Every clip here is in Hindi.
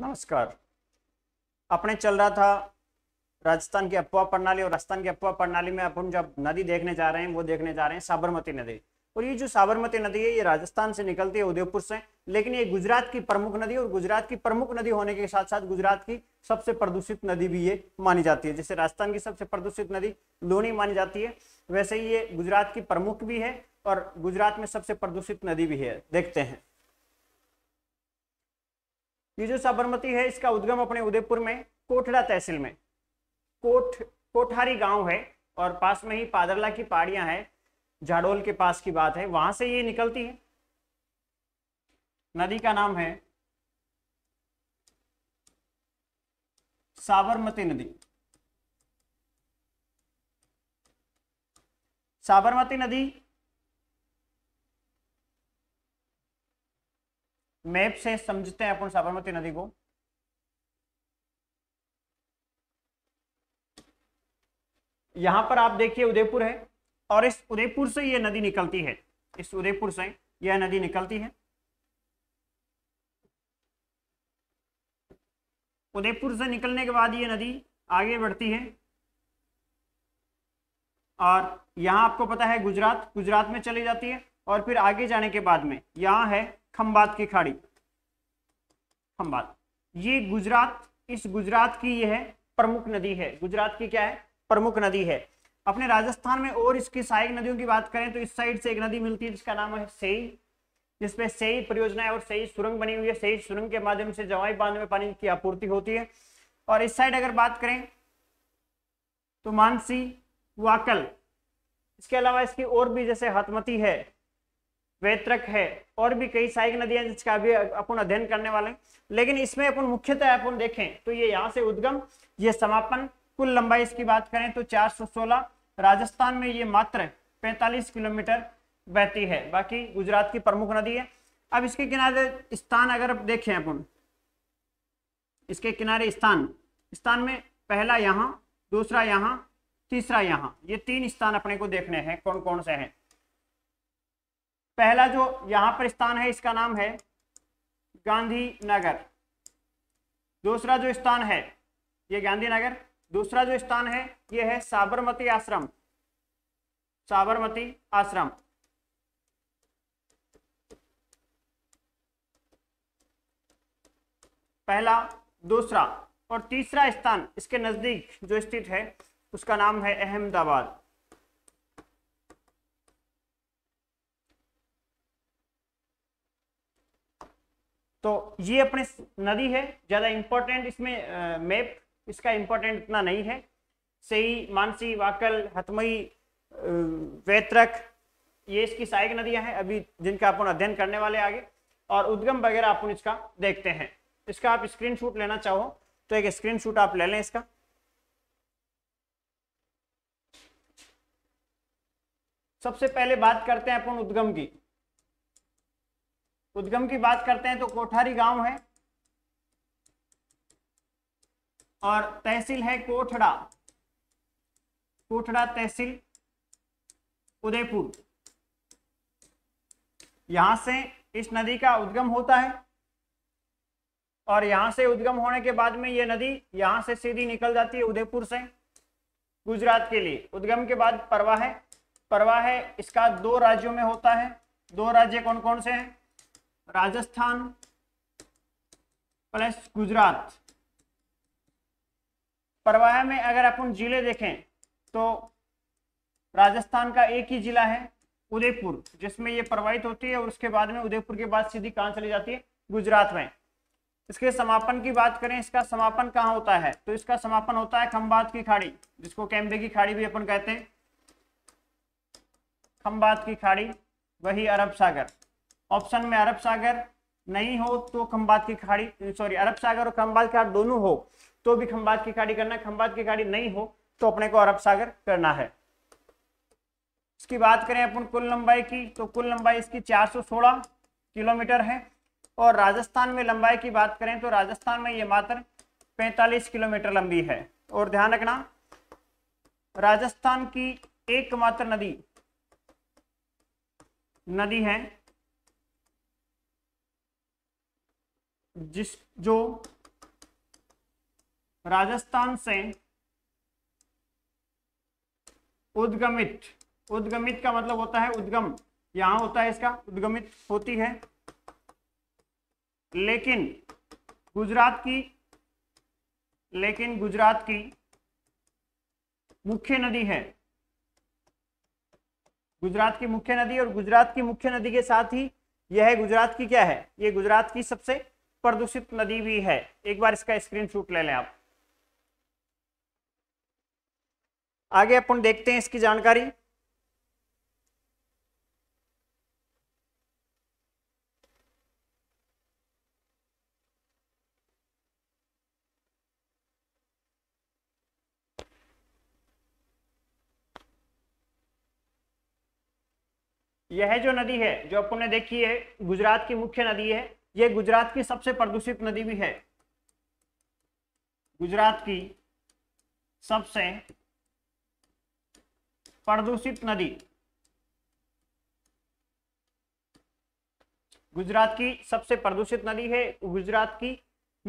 नमस्कार अपने चल रहा था राजस्थान की अफवाह प्रणाली और राजस्थान की अफवाह प्रणाली में अपन जब नदी देखने जा रहे हैं वो देखने जा रहे हैं साबरमती नदी और ये जो साबरमती नदी है ये राजस्थान से निकलती है उदयपुर से लेकिन ये गुजरात की प्रमुख नदी और गुजरात की प्रमुख नदी होने के साथ साथ गुजरात की सबसे प्रदूषित नदी भी ये मानी जाती है जैसे राजस्थान की सबसे प्रदूषित नदी लोनी मानी जाती है वैसे ही ये गुजरात की प्रमुख भी है और गुजरात में सबसे प्रदूषित नदी भी है देखते हैं ये जो साबरमती है इसका उद्गम अपने उदयपुर में कोठड़ा तहसील में कोठ कोठारी गांव है और पास में ही पादरला की पहाड़ियां हैं झाड़ोल के पास की बात है वहां से ये निकलती है नदी का नाम है साबरमती नदी साबरमती नदी मैप से समझते हैं अपन साबरमती नदी को यहां पर आप देखिए उदयपुर है और इस उदयपुर से यह नदी निकलती है इस उदयपुर से यह नदी निकलती है उदयपुर से निकलने के बाद यह नदी आगे बढ़ती है और यहां आपको पता है गुजरात गुजरात में चली जाती है और फिर आगे जाने के बाद में यहां है खंबात की खाड़ी खम्बात ये गुजरात इस गुजरात की यह है प्रमुख नदी है गुजरात की क्या है प्रमुख नदी है अपने राजस्थान में और इसकी सहायक नदियों की बात करें तो इस साइड से एक नदी मिलती है जिसका नाम है सेई जिसमें सेई परियोजना है और सही सुरंग बनी हुई है सही सुरंग के माध्यम से जवाई बांध में पानी की आपूर्ति होती है और इस साइड अगर बात करें तो मानसी वाकल इसके अलावा इसकी और भी जैसे हतमती है वेत्रक है और भी कई सहायक नदियां जिसका भी अपन अध्ययन करने वाले हैं लेकिन इसमें अपन मुख्यतः अपन देखें तो ये यहाँ से उद्गम ये समापन कुल लंबाई इसकी बात करें तो 416 राजस्थान में ये मात्र 45 किलोमीटर बहती है बाकी गुजरात की प्रमुख नदी है अब इसके किनारे स्थान अगर देखें अपन इसके किनारे स्थान स्थान में पहला यहाँ दूसरा यहाँ तीसरा यहाँ ये तीन स्थान अपने को देखने हैं कौन कौन से हैं पहला जो यहाँ पर स्थान है इसका नाम है गांधी नगर दूसरा जो स्थान है ये गांधी नगर दूसरा जो स्थान है ये है साबरमती आश्रम साबरमती आश्रम पहला दूसरा और तीसरा स्थान इसके नजदीक जो स्थित है उसका नाम है अहमदाबाद ये अपने नदी है ज़्यादा इम्पोर्टेंट इसमें मैप इसका इम्पोर्टेंट इतना नहीं है सही मानसी वाकल हतमई वैतरक ये इसकी सहायक नदियां हैं अभी जिनका अपन अध्ययन करने वाले आगे और उद्गम वगैरह अपन इसका देखते हैं इसका आप स्क्रीन लेना चाहो तो एक स्क्रीन आप ले लें इसका सबसे पहले बात करते हैं अपन उद्गम की उद्गम की बात करते हैं तो कोठारी गांव है और तहसील है कोठड़ा कोठड़ा तहसील उदयपुर यहां से इस नदी का उद्गम होता है और यहां से उद्गम होने के बाद में यह नदी यहां से सीधी निकल जाती है उदयपुर से गुजरात के लिए उद्गम के बाद परवा है परवा है इसका दो राज्यों में होता है दो राज्य कौन कौन से हैं राजस्थान प्लस गुजरात परवाह में अगर अपन जिले देखें तो राजस्थान का एक ही जिला है उदयपुर जिसमें यह प्रवाहित होती है और उसके बाद में उदयपुर के बाद सीधी कहां चली जाती है गुजरात में इसके समापन की बात करें इसका समापन कहाँ होता है तो इसका समापन होता है खम्बात की खाड़ी जिसको कैम्बे की खाड़ी भी अपन कहते हैं खंबात की खाड़ी वही अरब सागर ऑप्शन में अरब सागर नहीं हो तो खम्बात की खाड़ी सॉरी अरब सागर और खंबाद की खाड़ी दोनों हो तो भी खम्बात की खाड़ी करना है खम्बात की खाड़ी नहीं हो तो अपने को अरब सागर करना है इसकी बात करें अपन कुल लंबाई की तो कुल लंबाई इसकी सोलह किलोमीटर है और राजस्थान में लंबाई की बात करें तो राजस्थान में ये मात्र 45 किलोमीटर लंबी है और ध्यान रखना राजस्थान की एकमात्र नदी नदी है जिस जो राजस्थान से उद्गमित उद्गमित का मतलब होता है उद्गम यहां होता है इसका उद्गमित होती है लेकिन गुजरात की लेकिन गुजरात की मुख्य नदी है गुजरात की मुख्य नदी और गुजरात की मुख्य नदी के साथ ही यह गुजरात की क्या है यह गुजरात की सबसे प्रदूषित नदी भी है एक बार इसका स्क्रीनशॉट ले लें आप आगे अपन देखते हैं इसकी जानकारी यह जो नदी है जो अपन ने देखी है गुजरात की मुख्य नदी है यह गुजरात की सबसे प्रदूषित नदी भी है गुजरात की सबसे प्रदूषित नदी गुजरात की सबसे प्रदूषित नदी है गुजरात की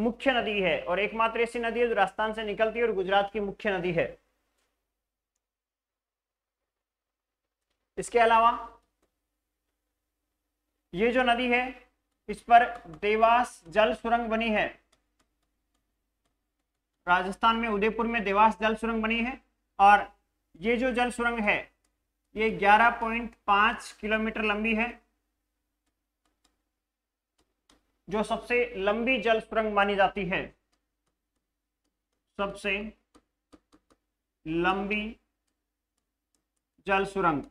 मुख्य नदी है और एकमात्र ऐसी नदी है जो राजस्थान से निकलती है और गुजरात की मुख्य नदी है इसके अलावा ये जो नदी है इस पर देवास जल सुरंग बनी है राजस्थान में उदयपुर में देवास जल सुरंग बनी है और ये जो जल सुरंग है ये 11.5 किलोमीटर लंबी है जो सबसे लंबी जल सुरंग मानी जाती है सबसे लंबी जल सुरंग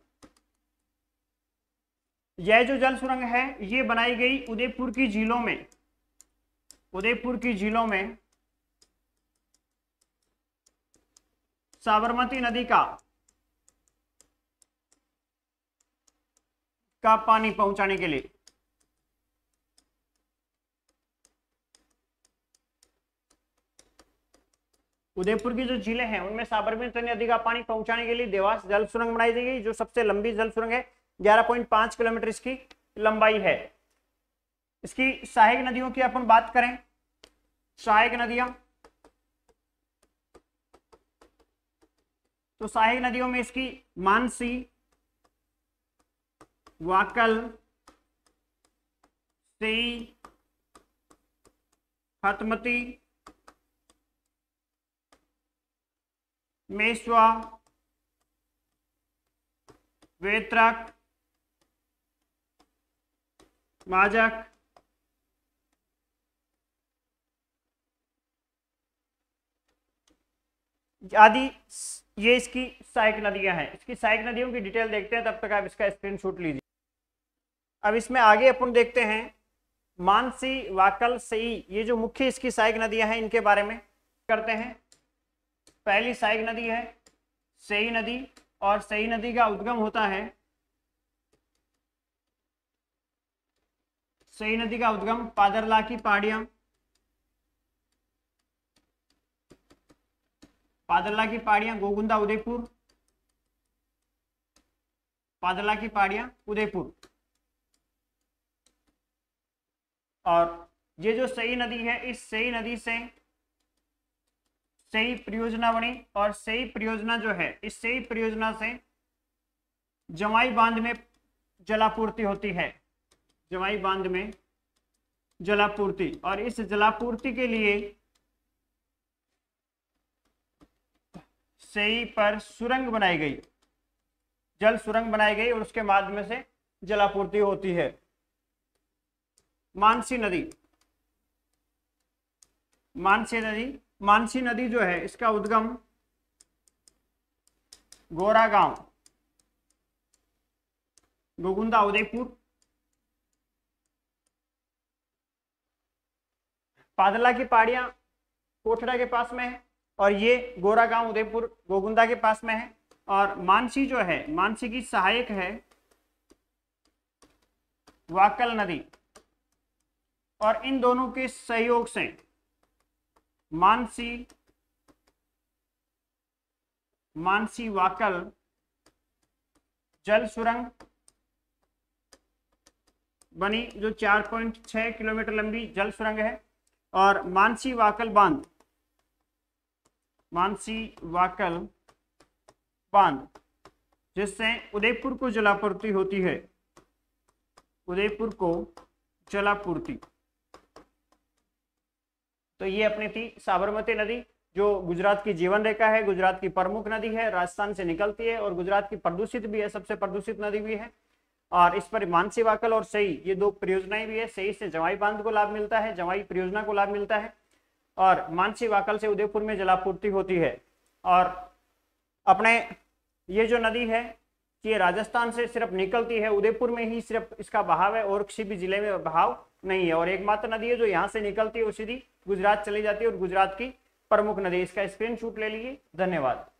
यह जो जल सुरंग है ये बनाई गई उदयपुर की झीलों में उदयपुर की झीलों में साबरमती नदी का का पानी पहुंचाने के लिए उदयपुर की जो झीलें हैं उनमें साबरमती नदी का पानी पहुंचाने के लिए देवास जल सुरंग बनाई गई जो सबसे लंबी जल सुरंग है 11.5 किलोमीटर इसकी लंबाई है इसकी सहायक नदियों की अपन बात करें सहायक नदियां तो सहायक नदियों में इसकी मानसी वाकल सी हतमती मेश्वा वेत्रक माजक आदि ये इसकी सहायक नदियां हैं इसकी सहायक नदियों की डिटेल देखते हैं तब तक आप इसका स्क्रीन शूट लीजिए अब इसमें आगे अपन देखते हैं मानसी वाकल सई ये जो मुख्य इसकी सहायक नदियां हैं इनके बारे में करते हैं पहली सहायक नदी है सई नदी और सई नदी का उद्गम होता है सई नदी का उद्गम पादरला की पहाड़ियां पादरला की पहाड़ियां गोगुंदा उदयपुर पादरला की पहाड़ियां उदयपुर और ये जो सई नदी है इस सई नदी से सही परियोजना बनी और सही परियोजना जो है इस सही परियोजना से जमाई बांध में जलापूर्ति होती है जवाई बांध में जलापूर्ति और इस जलापूर्ति के लिए सही पर सुरंग बनाई गई जल सुरंग बनाई गई और उसके माध्यम से जलापूर्ति होती है मानसी नदी मानसी नदी मानसी नदी जो है इसका उद्गम गोरा गांव गोगुंदा उदयपुर पादला की पहाड़ियाँ कोठड़ा के पास में है और ये गोरा गांव उदयपुर गोगुंदा के पास में है और मानसी जो है मानसी की सहायक है वाकल नदी और इन दोनों के सहयोग से मानसी मानसी वाकल जल सुरंग बनी जो 4.6 किलोमीटर लंबी जल सुरंग है और मानसी वाकल बांध मानसी वाकल बांध जिससे उदयपुर को जलापूर्ति होती है उदयपुर को जलापूर्ति तो ये अपनी थी साबरमती नदी जो गुजरात की जीवन रेखा है गुजरात की प्रमुख नदी है राजस्थान से निकलती है और गुजरात की प्रदूषित भी है सबसे प्रदूषित नदी भी है और इस पर मानसी वाकल और सही ये दो परियोजनाएं भी है सही से जवाई बांध को लाभ मिलता है जवाई परियोजना को लाभ मिलता है और मानसी वाकल से उदयपुर में जलापूर्ति होती है और अपने ये जो नदी है ये राजस्थान से सिर्फ निकलती है उदयपुर में ही सिर्फ इसका बहाव है और किसी भी जिले में बहाव नहीं है और एकमात्र नदी है जो यहाँ से निकलती है वो सीधी गुजरात चली जाती है और गुजरात की प्रमुख नदी इसका स्क्रीन ले लीजिए धन्यवाद